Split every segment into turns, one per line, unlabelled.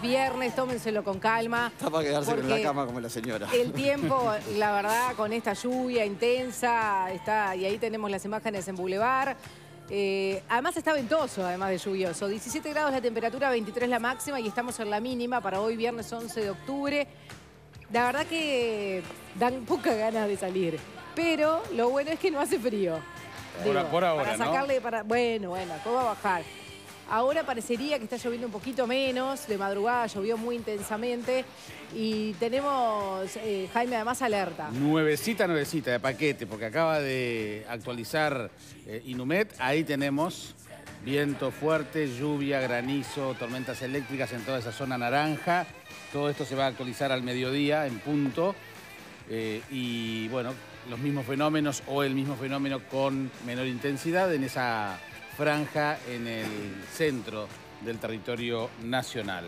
viernes, tómenselo con calma. Está para quedarse en la cama
como la señora. El
tiempo, la verdad, con esta lluvia intensa, está y ahí tenemos las imágenes en Boulevard. Eh, además está ventoso, además de lluvioso. 17 grados la temperatura, 23 la máxima y estamos en la mínima para hoy viernes 11 de octubre. La verdad que dan pocas ganas de salir, pero lo bueno es que no hace frío. por, ahora, sacarle, para, bueno, bueno, ¿cómo va a bajar? Ahora parecería que está lloviendo un poquito menos, de madrugada llovió muy intensamente y tenemos, eh, Jaime, además alerta.
Nuevecita, nuevecita de paquete, porque acaba de actualizar eh, Inumet, ahí tenemos viento fuerte, lluvia, granizo, tormentas eléctricas en toda esa zona naranja, todo esto se va a actualizar al mediodía en punto eh, y bueno, los mismos fenómenos o el mismo fenómeno con menor intensidad en esa franja en el centro del territorio nacional.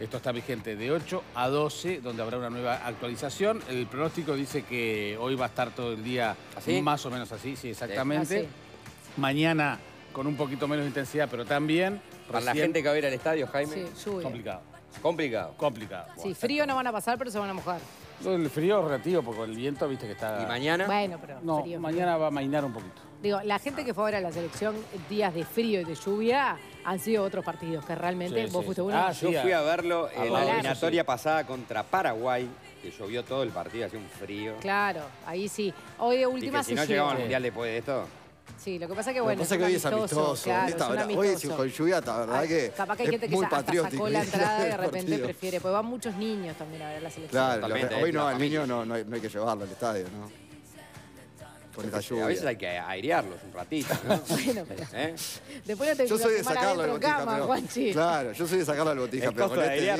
Esto está vigente de 8 a 12, donde habrá una nueva actualización. El pronóstico dice que hoy va a estar todo el día más o menos así, sí, exactamente. Ah, mañana con un poquito menos de intensidad, pero también... Para la gente que va a ir al estadio, Jaime, complicado. Complicado. Complicado. Sí,
frío no van a pasar, pero se van a mojar.
El frío es relativo, porque el viento, viste que está... ¿Y mañana? Bueno, pero No, mañana va a mainar un poquito.
Digo, la gente que fue ahora a la selección días de frío y de lluvia han sido otros partidos que realmente vos sí. fuiste uno. Ah, yo fui a
verlo en la eliminatoria pasada contra Paraguay, que llovió todo el partido, hacía un frío.
Claro, ahí sí. Hoy de última y si no llegamos al Mundial
después de esto...
Sí, lo que pasa que bueno. es que hoy es amistoso. Hoy con
lluvia, la verdad que. Capaz que hay gente que sacó la entrada y de repente prefiere.
Pues van muchos niños también a ver la selección. Claro, hoy no, al
niño no, no hay que llevarlo al estadio, ¿no? A veces hay que airearlos un ratito, ¿no? bueno, pero... ¿Eh?
yo soy de sacarlo la botija, cama, pero...
Claro, yo soy de sacarlo la botija, pero con este día...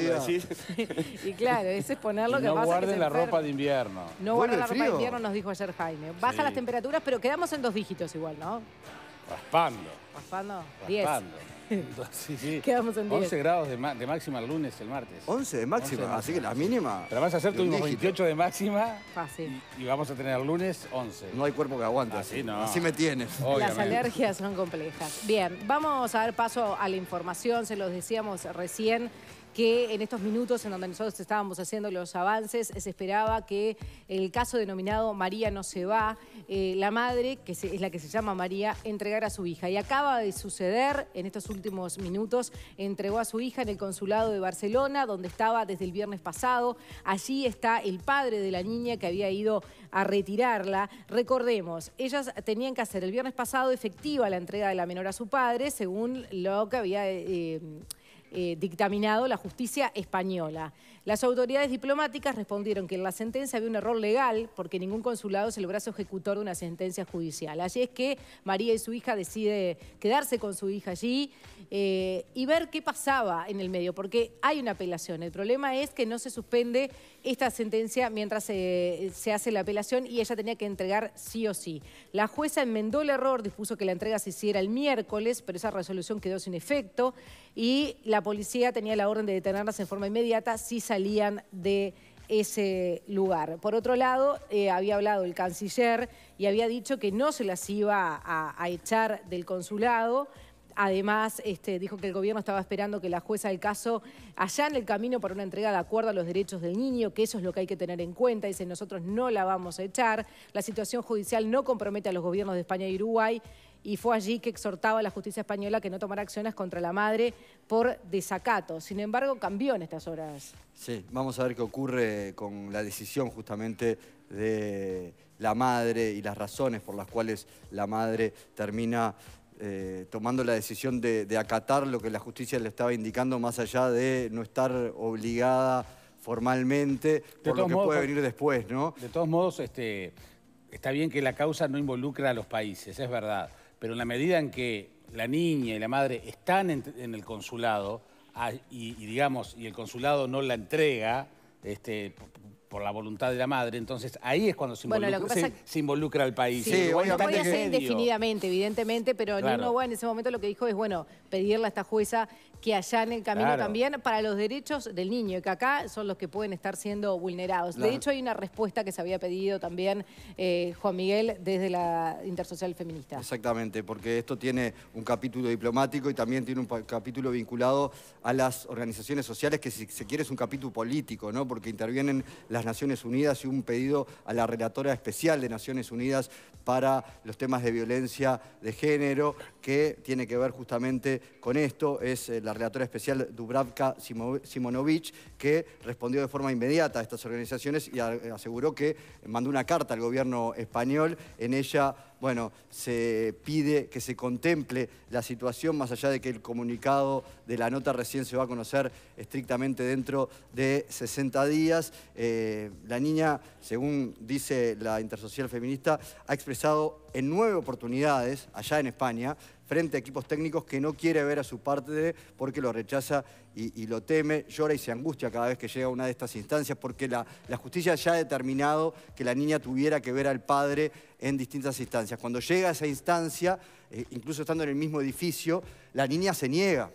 y claro, eso es ponerlo que no pasa guarden que la ropa
de invierno. No guarden la ropa de invierno,
nos dijo ayer Jaime. Baja las temperaturas, pero quedamos en dos dígitos igual, ¿no?
Raspando.
Raspando. 10. Raspando.
Quedamos en 10. 11 grados de, máxima el
lunes, el martes. 11 de máxima, así que la mínima.
Pero vas a hacer un 28 de máxima. Fácil. Y, vamos a tener el lunes 11. No hay cuerpo que aguante. Ah, así no. Así me tienes. Las alergias
son complejas. Bien, vamos a dar paso a la información. Se los decíamos recién que en estos minutos en donde nosotros estábamos haciendo los avances, se esperaba que el caso denominado María no se va, eh, la madre, que es la que se llama María, entregara a su hija. Y acaba de suceder, en estos últimos minutos, entregó a su hija en el consulado de Barcelona, donde estaba desde el viernes pasado. Allí está el padre de la niña que había ido a retirarla. Recordemos, ellas tenían que hacer el viernes pasado efectiva la entrega de la menor a su padre, según lo que había... Eh, eh, dictaminado la justicia española. Las autoridades diplomáticas respondieron que en la sentencia había un error legal porque ningún consulado se el brazo ejecutor de una sentencia judicial. Así es que María y su hija deciden quedarse con su hija allí eh, y ver qué pasaba en el medio, porque hay una apelación. El problema es que no se suspende esta sentencia mientras se, hace la apelación y ella tenía que entregar sí o sí. La jueza enmendó el error, dispuso que la entrega se hiciera el miércoles, pero esa resolución quedó sin efecto y la policía tenía la orden de detenerlas en forma inmediata si salía salían de ese lugar. Por otro lado, eh, había hablado el canciller y había dicho que no se las iba a, echar del consulado. Además, este, dijo que el gobierno estaba esperando que la jueza del caso allá en el camino para una entrega de acuerdo a los derechos del niño, que eso es lo que hay que tener en cuenta. Dice, nosotros no la vamos a echar. La situación judicial no compromete a los gobiernos de España y Uruguay y fue allí que exhortaba a la justicia española que no tomara acciones contra la madre por desacato. Sin embargo, cambió en estas horas.
Sí, vamos a ver qué ocurre con la decisión justamente de la madre y las razones por las cuales la madre termina eh, tomando la decisión de, acatar lo que la justicia le estaba indicando, más allá de no estar obligada formalmente por lo que puede venir después, ¿no? De todos modos,
este, está bien que la causa no involucra a los países, es verdad pero en la medida en que la niña y la madre están en, el consulado ah, y, digamos, y el consulado no la entrega este, por la voluntad de la madre, entonces ahí es cuando se involucra, bueno, se, involucra al país. Sí, sí voy a hacer indefinidamente,
evidentemente, pero claro. en ese momento lo que dijo es, bueno, pedirle a esta jueza que allá en el camino también para los derechos del niño, que acá son los que pueden estar siendo vulnerados. De hecho, hay una respuesta que se había pedido también eh, Juan Miguel desde la Intersocial Feminista.
Exactamente, porque esto tiene un capítulo diplomático y también tiene un capítulo vinculado a las organizaciones sociales, que si se quiere es un capítulo político, ¿no? porque intervienen las Naciones Unidas y un pedido a la relatora especial de Naciones Unidas para los temas de violencia de género, que tiene que ver justamente con esto, es eh, la relatora especial Dubravka Simonovic, que respondió de forma inmediata a estas organizaciones y aseguró que mandó una carta al gobierno español. En ella, bueno, se pide que se contemple la situación, más allá de que el comunicado de la nota recién se va a conocer estrictamente dentro de 60 días. Eh, la niña, según dice la intersocial feminista, ha expresado en nueve oportunidades allá en España frente a equipos técnicos que no quiere ver a su parte porque lo rechaza y, lo teme, llora y se angustia cada vez que llega a una de estas instancias porque la, justicia ya ha determinado que la niña tuviera que ver al padre en distintas instancias. Cuando llega a esa instancia, eh, incluso estando en el mismo edificio, la niña se niega.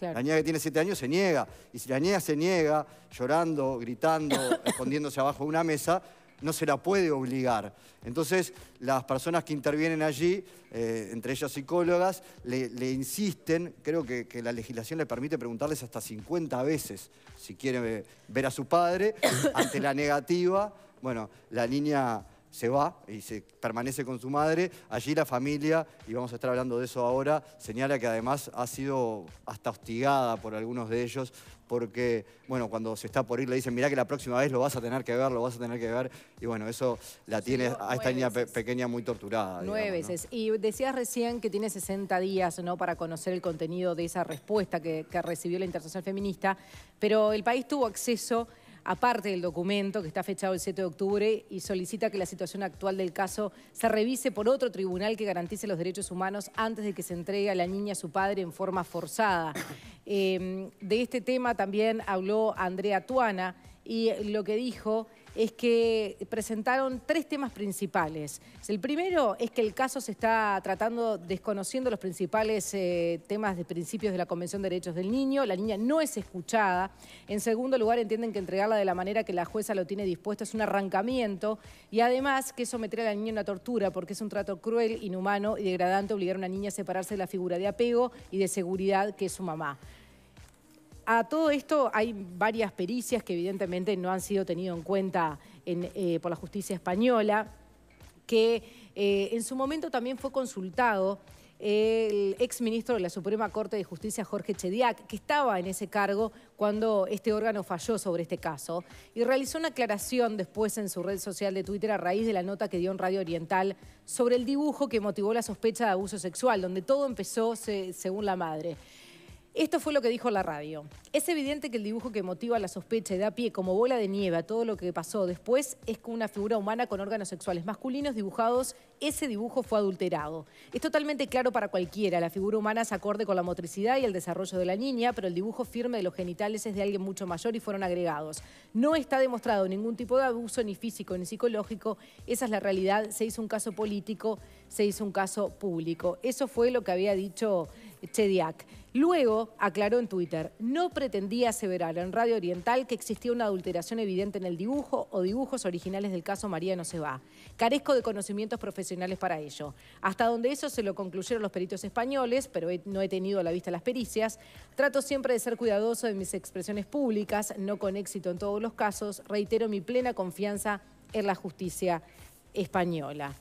La niña que tiene siete años se niega. Y si la niña se niega, llorando, gritando, escondiéndose abajo de una mesa, no se la puede obligar. Entonces, las personas que intervienen allí, eh, entre ellas psicólogas, le, insisten, creo que, que, la legislación le permite preguntarles hasta 50 veces si quiere ver a su padre, ante la negativa, bueno, la niña se va y se permanece con su madre. Allí la familia, y vamos a estar hablando de eso ahora, señala que además ha sido hasta hostigada por algunos de ellos, porque, bueno, cuando se está por ir le dicen, mirá que la próxima vez lo vas a tener que ver, lo vas a tener que ver. Y bueno, eso la tiene a esta niña pequeña muy torturada. Nueve
veces. Y decías recién que tiene 60 días ¿no? para conocer el contenido de esa respuesta que, que recibió la Internacional Feminista, pero el país tuvo acceso aparte del documento que está fechado el 7 de octubre y solicita que la situación actual del caso se revise por otro tribunal que garantice los derechos humanos antes de que se entregue a la niña a su padre en forma forzada. Eh, de este tema también habló Andrea Tuana y lo que dijo es que presentaron tres temas principales. El primero es que el caso se está tratando desconociendo los principales eh, temas de principios de la Convención de Derechos del Niño. La niña no es escuchada. En segundo lugar, entienden que entregarla de la manera que la jueza lo tiene dispuesto es un arrancamiento y además que someter a la niña a una tortura porque es un trato cruel, inhumano y degradante obligar a una niña a separarse de la figura de apego y de seguridad que es su mamá a todo esto hay varias pericias que evidentemente no han sido tenido en cuenta eh, por la justicia española, que eh, en su momento también fue consultado el ex ministro de la Suprema Corte de Justicia, Jorge Chediak, que estaba en ese cargo cuando este órgano falló sobre este caso, y realizó una aclaración después en su red social de Twitter a raíz de la nota que dio en Radio Oriental sobre el dibujo que motivó la sospecha de abuso sexual, donde todo empezó según la madre. Esto fue lo que dijo la radio. Es evidente que el dibujo que motiva la sospecha y da pie como bola de nieve a todo lo que pasó después es que una figura humana con órganos sexuales masculinos dibujados, ese dibujo fue adulterado. Es totalmente claro para cualquiera, la figura humana se acorde con la motricidad y el desarrollo de la niña, pero el dibujo firme de los genitales es de alguien mucho mayor y fueron agregados. No está demostrado ningún tipo de abuso, ni físico, ni psicológico. Esa es la realidad. Se hizo un caso político, se hizo un caso público. Eso fue lo que había dicho Chediak. Luego aclaró en Twitter, no pretendía aseverar en Radio Oriental que existía una adulteración evidente en el dibujo o dibujos originales del caso María no se va. Carezco de conocimientos profesionales para ello. Hasta donde eso se lo concluyeron los peritos españoles, pero no he tenido a la vista las pericias. Trato siempre de ser cuidadoso de mis expresiones públicas, no con éxito en todos los casos. Reitero mi plena confianza en la justicia española.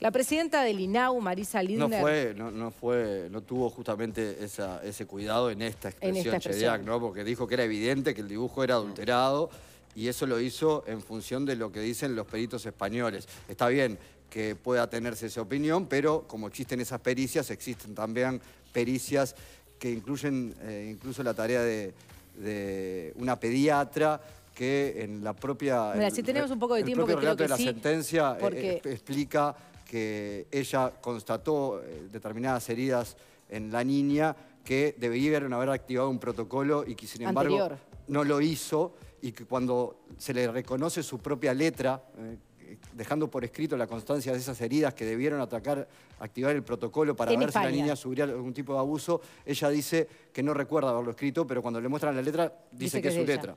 La presidenta del INAU, Marisa Lindner...
No fue, no, tuvo justamente ese cuidado en esta expresión, ¿no? Porque dijo que era evidente que el dibujo era adulterado y eso lo hizo en función de lo que dicen los peritos españoles. Está bien que pueda tenerse esa opinión, pero como existen esas pericias, existen también pericias que incluyen eh, incluso la tarea de, una pediatra que en la propia... Mira, si tenemos
un poco de tiempo, que creo que de la
sentencia eh, explica que ella constató eh, determinadas heridas en la niña que debieron haber activado un protocolo y que sin embargo no lo hizo y que cuando se le reconoce su propia letra, eh, dejando por escrito la constancia de esas heridas que debieron atacar, activar el protocolo para ver si la niña sufría algún tipo de abuso, ella dice que no recuerda haberlo escrito, pero cuando le muestran la letra dice, que, es su letra.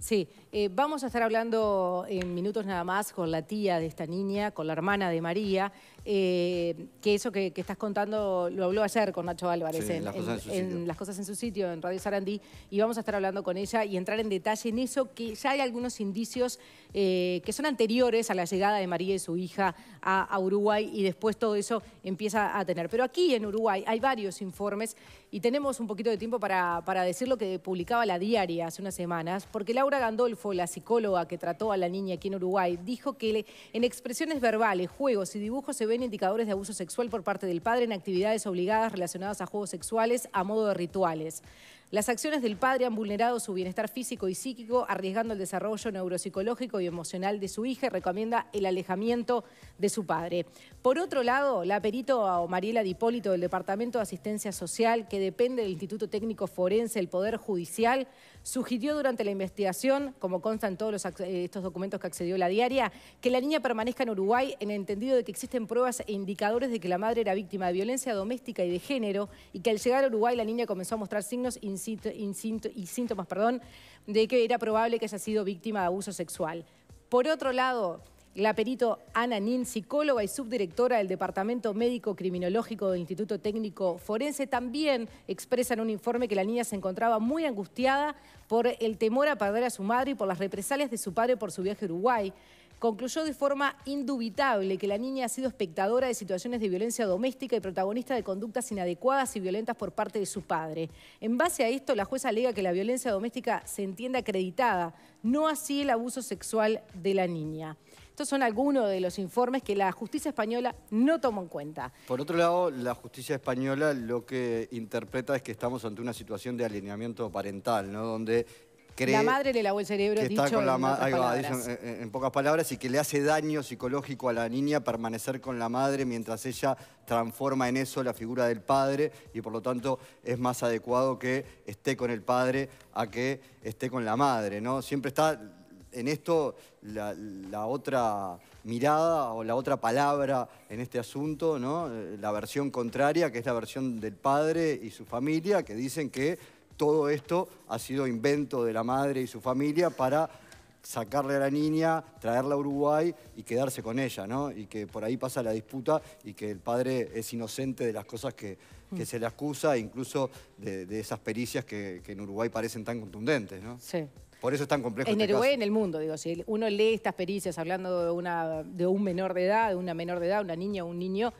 Sí, eh, vamos a estar hablando en minutos nada más con la tía de esta niña, con la hermana de María, eh, que eso que, estás contando lo habló ayer con Nacho Álvarez en, las Cosas en su Sitio, en Radio Sarandí, y vamos a estar hablando con ella y entrar en detalle en eso que ya hay algunos indicios eh, que son anteriores a la llegada de María y su hija a, Uruguay y después todo eso empieza a tener. Pero aquí en Uruguay hay varios informes y tenemos un poquito de tiempo para, para decir lo que publicaba la diaria hace unas semanas, porque Laura Gandolfo la psicóloga que trató a la niña aquí en Uruguay, dijo que en expresiones verbales, juegos y dibujos se ven indicadores de abuso sexual por parte del padre en actividades obligadas relacionadas a juegos sexuales a modo de rituales. Las acciones del padre han vulnerado su bienestar físico y psíquico, arriesgando el desarrollo neuropsicológico y emocional de su hija y recomienda el alejamiento de su padre. Por otro lado, la perito Mariela Dipólito del Departamento de Asistencia Social, que depende del Instituto Técnico Forense, el Poder Judicial, sugirió durante la investigación, como consta en todos eh, estos documentos que accedió la diaria, que la niña permanezca en Uruguay en el entendido de que existen pruebas e indicadores de que la madre era víctima de violencia doméstica y de género y que al llegar a Uruguay la niña comenzó a mostrar signos y síntomas perdón, de que era probable que haya sido víctima de abuso sexual. Por otro lado, la perito Ana Nin, psicóloga y subdirectora del Departamento Médico Criminológico del Instituto Técnico Forense, también expresa en un informe que la niña se encontraba muy angustiada por el temor a perder a su madre y por las represalias de su padre por su viaje a Uruguay. Concluyó de forma indubitable que la niña ha sido espectadora de situaciones de violencia doméstica y protagonista de conductas inadecuadas y violentas por parte de su padre. En base a esto, la jueza alega que la violencia doméstica se entiende acreditada, no así el abuso sexual de la niña. Estos son algunos de los informes que la justicia española no tomó en cuenta.
Por otro lado, la justicia española lo que interpreta es que estamos ante una situación de alineamiento parental, ¿no? Donde la madre
le lavó el cerebro, que está con la en,
en, en, pocas palabras, y que le hace daño psicológico a la niña permanecer con la madre mientras ella transforma en eso la figura del padre y por lo tanto es más adecuado que esté con el padre a que esté con la madre, ¿no? Siempre está en esto la, otra mirada o la otra palabra en este asunto, ¿no? Eh, la versión contraria, que es la versión del padre y su familia, que dicen que todo esto ha sido invento de la madre y su familia para sacarle a la niña, traerla a Uruguay y quedarse con ella, ¿no? Y que por ahí pasa la disputa y que el padre es inocente de las cosas que, mm. se le acusa, incluso de, esas pericias que, que en Uruguay parecen tan contundentes, ¿no? Sí. Por eso es tan complejo. En este en
el mundo, digo, si uno lee estas pericias hablando de, una, de un menor de edad, de una menor de edad, una niña o un niño,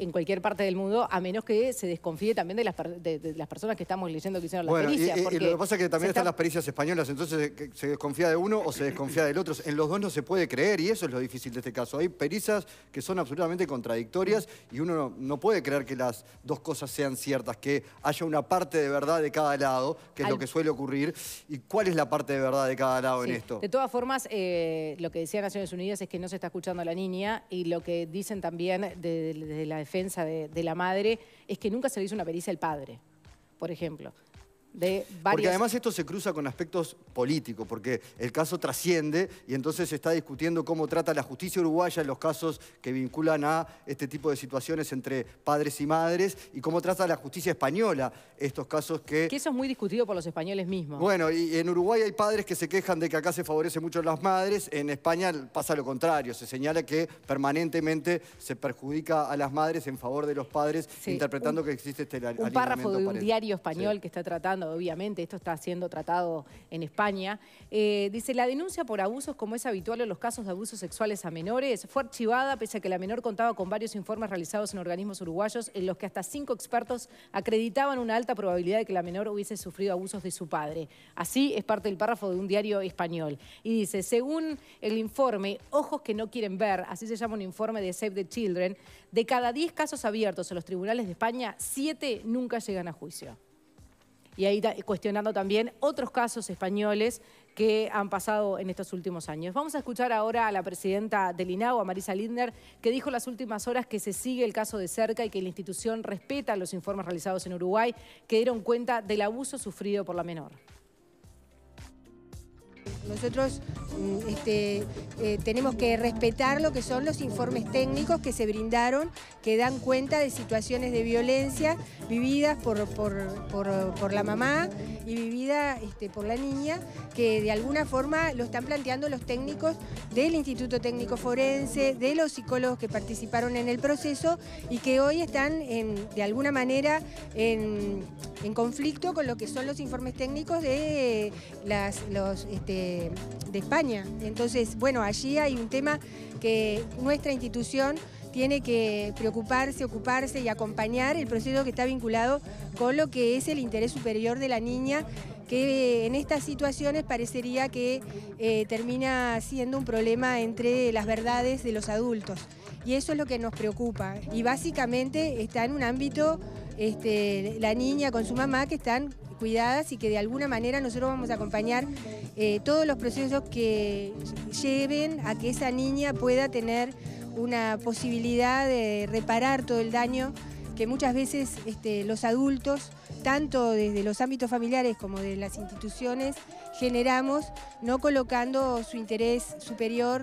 en cualquier parte del mundo, a menos que se desconfíe también de las, de, las personas que estamos leyendo que hicieron las pericias. Y, lo que pasa es que también están
las pericias españolas, entonces se desconfía de uno o se desconfía del otro. En los dos no se puede creer y eso es lo difícil de este caso. Hay pericias que son absolutamente contradictorias y uno no, puede creer que las dos cosas sean ciertas, que haya una parte de verdad de cada lado, que es lo que suele ocurrir. ¿Y cuál es la parte de verdad de cada lado en esto? De
todas formas, eh, lo que decía Naciones Unidas es que no se está escuchando a la niña y lo que dicen también desde de, de defensa de, de la madre es que nunca se le hizo una pericia al padre, por ejemplo. Porque además
esto se cruza con aspectos políticos, porque el caso trasciende y entonces se está discutiendo cómo trata la justicia uruguaya los casos que vinculan a este tipo de situaciones entre padres y madres y cómo trata la justicia española estos casos que...
Que eso es muy discutido por los españoles mismos.
Bueno, y en Uruguay hay padres que se quejan de que acá se favorece mucho a las madres, en España pasa lo contrario, se señala que permanentemente se perjudica a las madres en favor de los padres, interpretando que existe este... Un párrafo de un diario
español que está tratando obviamente, esto está siendo tratado en España. Eh, dice, la denuncia por abusos, como es habitual en los casos de abusos sexuales a menores, fue archivada pese a que la menor contaba con varios informes realizados en organismos uruguayos en los que hasta cinco expertos acreditaban una alta probabilidad de que la menor hubiese sufrido abusos de su padre. Así es parte del párrafo de un diario español. Y dice, según el informe Ojos que no quieren ver, así se llama un informe de Save the Children, de cada 10 casos abiertos en los tribunales de España, 7 nunca llegan a juicio y ahí cuestionando también otros casos españoles que han pasado en estos últimos años. Vamos a escuchar ahora a la presidenta del INAO, a Marisa Lindner, que dijo en las últimas horas que se sigue el caso de cerca y que la institución respeta los informes realizados en Uruguay que dieron cuenta del abuso sufrido por la menor.
Nosotros mm, este, eh, tenemos que respetar lo que son los informes técnicos que se brindaron, que dan cuenta de situaciones de violencia vividas por, la mamá y vivida este, por la niña, que de alguna forma lo están planteando los técnicos del Instituto Técnico Forense, de los psicólogos que participaron en el proceso y que hoy están de alguna manera en en conflicto con lo que son los informes técnicos de, las, los, este, de España. Entonces, bueno, allí hay un tema que nuestra institución tiene que preocuparse, ocuparse y acompañar el proceso que está vinculado con lo que es el interés superior de la niña, que en estas situaciones parecería que eh, termina siendo un problema entre las verdades de los adultos. Y eso es lo que nos preocupa. Y básicamente está en un ámbito este, la niña con su mamá que están cuidadas y que de alguna manera nosotros vamos a acompañar eh, todos los procesos que lleven a que esa niña pueda tener una posibilidad de reparar todo el daño que muchas veces este, los adultos, tanto desde los ámbitos familiares como de las instituciones, generamos no colocando su interés superior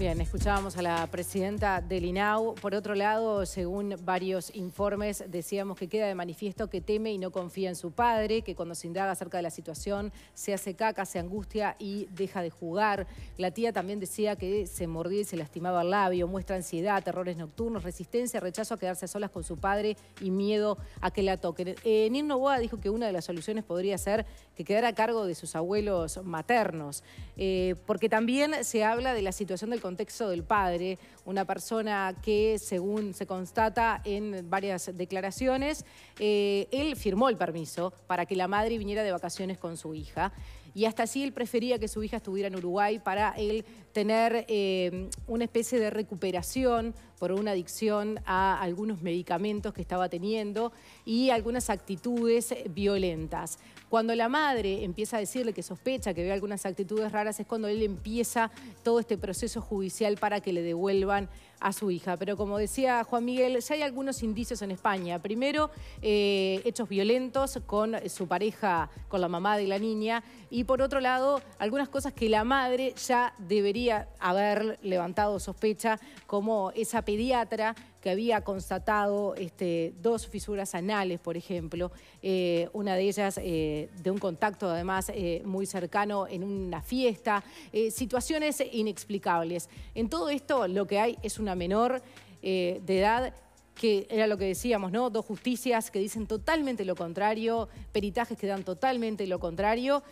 Bien, escuchábamos a la presidenta del INAU. Por otro lado, según varios informes, decíamos que queda de manifiesto que teme y no confía en su padre, que cuando se indaga acerca de la situación se hace caca, se angustia y deja de jugar. La tía también decía que se mordía y se lastimaba el labio, muestra ansiedad, terrores nocturnos, resistencia, rechazo a quedarse a solas con su padre y miedo a que la toquen. Eh, Nino Boa dijo que una de las soluciones podría ser que quedara a cargo de sus abuelos maternos, eh, porque también se habla de la situación del contexto del padre, una persona que, según se constata en varias declaraciones, eh, él firmó el permiso para que la madre viniera de vacaciones con su hija y hasta así él prefería que su hija estuviera en Uruguay para él tener eh, una especie de recuperación por una adicción a algunos medicamentos que estaba teniendo y algunas actitudes violentas. Cuando la madre empieza a decirle que sospecha, que ve algunas actitudes raras, es cuando él empieza todo este proceso judicial para que le devuelvan a su hija. Pero como decía Juan Miguel, ya hay algunos indicios en España. Primero, eh, hechos violentos con su pareja, con la mamá de la niña. Y por otro lado, algunas cosas que la madre ya debería haber levantado sospecha, como esa pediatra que había constatado este, dos fisuras anales, por ejemplo, eh, una de ellas eh, de un contacto además eh, muy cercano en una fiesta, situaciones inexplicables. En todo esto lo que hay es una menor de edad que era lo que decíamos, ¿no? Dos justicias que dicen totalmente lo contrario, peritajes que dan totalmente lo contrario.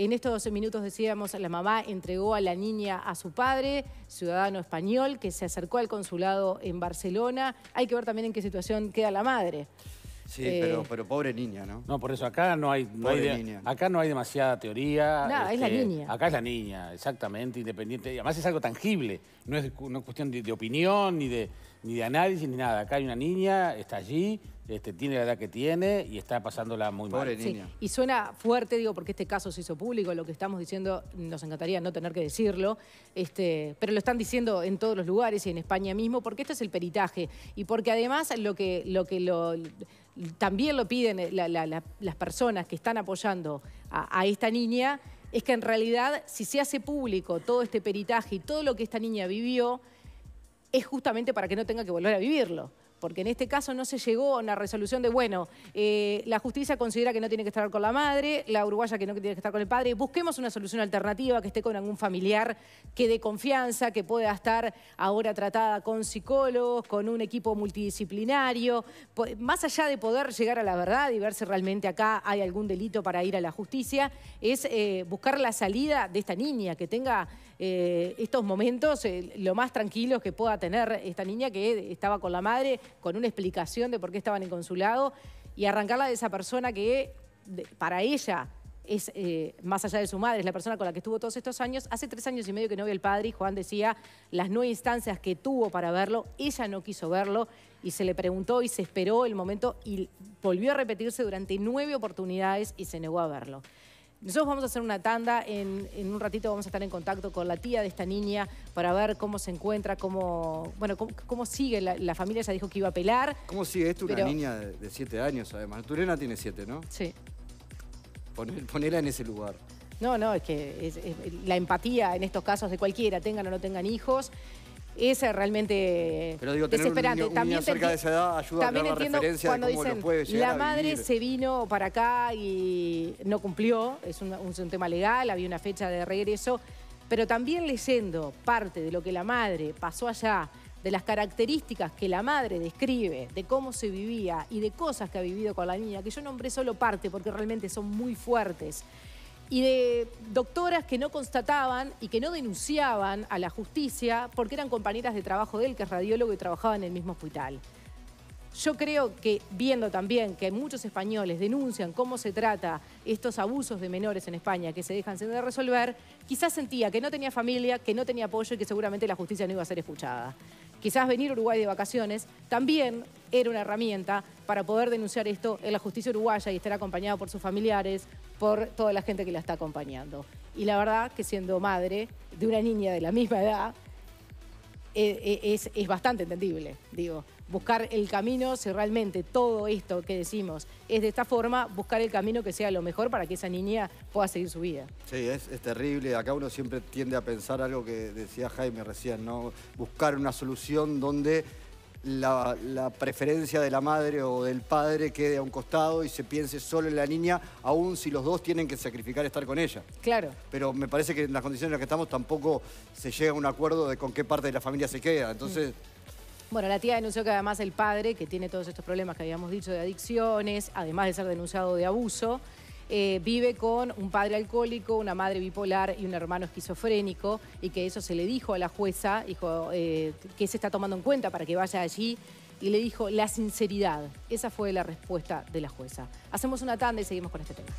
En estos 12 minutos decíamos, la mamá entregó a la niña a su padre, ciudadano español, que se acercó al consulado en Barcelona. Hay que ver también en qué situación queda la madre. Sí, pero,
eh, pobre niña, ¿no? No, por eso acá no hay, acá no hay demasiada teoría. No, es la este, niña. Acá es la niña, exactamente, independiente. Además es algo tangible, no es una cuestión de opinión ni de ni de análisis, ni nada. Acá hay una niña, está allí, este, tiene la edad que tiene y está pasándola muy mal.
Y suena fuerte, digo, porque este caso se hizo público, lo que estamos diciendo nos encantaría no tener que decirlo, este, pero lo están diciendo en todos los lugares y en España mismo, porque este es el peritaje y porque además lo que lo... también lo piden eh, las personas que están apoyando a esta niña, es que en realidad si se hace público todo este peritaje y todo lo que esta niña vivió, es justamente para que no tenga que volver a vivirlo. Porque en este caso no se llegó a una resolución de, bueno, eh, la justicia considera que no tiene que estar con la madre, la uruguaya que no tiene que estar con el padre, busquemos una solución alternativa, que esté con algún familiar que dé confianza, que pueda estar ahora tratada con psicólogos, con un equipo multidisciplinario, más allá de poder llegar a la verdad y ver si realmente acá hay algún delito para ir a la justicia, es eh, buscar la salida de esta niña, que tenga eh, estos momentos eh, lo más tranquilos que pueda tener esta niña que estaba con la madre, con una explicación de por qué estaban en consulado, y arrancarla de esa persona que para ella es, eh, más allá de su madre, es la persona con la que estuvo todos estos años. Hace tres años y medio que no vio el padre y Juan decía las nueve instancias que tuvo para verlo, ella no quiso verlo y se le preguntó y se esperó el momento y volvió a repetirse durante nueve oportunidades y se negó a verlo. Nosotros vamos a hacer una tanda, en, un ratito vamos a estar en contacto con la tía de esta niña para ver cómo se encuentra, cómo, bueno, cómo, sigue. La, familia ya dijo que iba a pelar.
¿Cómo sigue esto? Una niña de 7 años, además. Turena tiene 7, ¿no? Sí. ponela en ese lugar.
No, no, es que la empatía en estos casos de cualquiera, tengan o no tengan hijos, es realmente eh, desesperante. también entiendo cuando dicen, la madre se vino para acá y no cumplió, es un, un tema legal, había una fecha de regreso, pero también leyendo parte de lo que la madre pasó allá, de las características que la madre describe, de cómo se vivía y de cosas que ha vivido con la niña, que yo nombré solo parte porque realmente son muy fuertes y de doctoras que no constataban y que no denunciaban a la justicia porque eran compañeras de trabajo de él, que es radiólogo y trabajaba en el mismo hospital. Yo creo que viendo también que muchos españoles denuncian cómo se trata estos abusos de menores en España que se dejan sin resolver, quizás sentía que no tenía familia, que no tenía apoyo y que seguramente la justicia no iba a ser escuchada. Quizás venir a Uruguay de vacaciones también era una herramienta para poder denunciar esto en la justicia uruguaya y estar acompañado por sus familiares, por toda la gente que la está acompañando. Y la verdad que siendo madre de una niña de la misma edad, e, e, es, es bastante entendible, digo. Buscar el camino, si realmente todo esto que decimos es de esta forma, buscar el camino que sea lo mejor para que esa niña pueda seguir su vida.
Sí, es, es terrible. Acá uno siempre tiende a pensar algo que decía Jaime recién, ¿no? Buscar una solución donde la, preferencia de la madre o del padre quede a un costado y se piense solo en la niña, aun si los dos tienen que sacrificar estar con ella. Claro. Pero me parece que en las condiciones en las que estamos tampoco se llega a un acuerdo de con qué parte de la familia se queda. Entonces... Mm.
Bueno, la tía denunció que además el padre, que tiene todos estos problemas que habíamos dicho de adicciones, además de ser denunciado de abuso, eh, vive con un padre alcohólico, una madre bipolar y un hermano esquizofrénico, y que eso se le dijo a la jueza, dijo, eh, se está tomando en cuenta para que vaya allí? Y le dijo, la sinceridad. Esa fue la respuesta de la jueza. Hacemos una tanda y seguimos con este tema.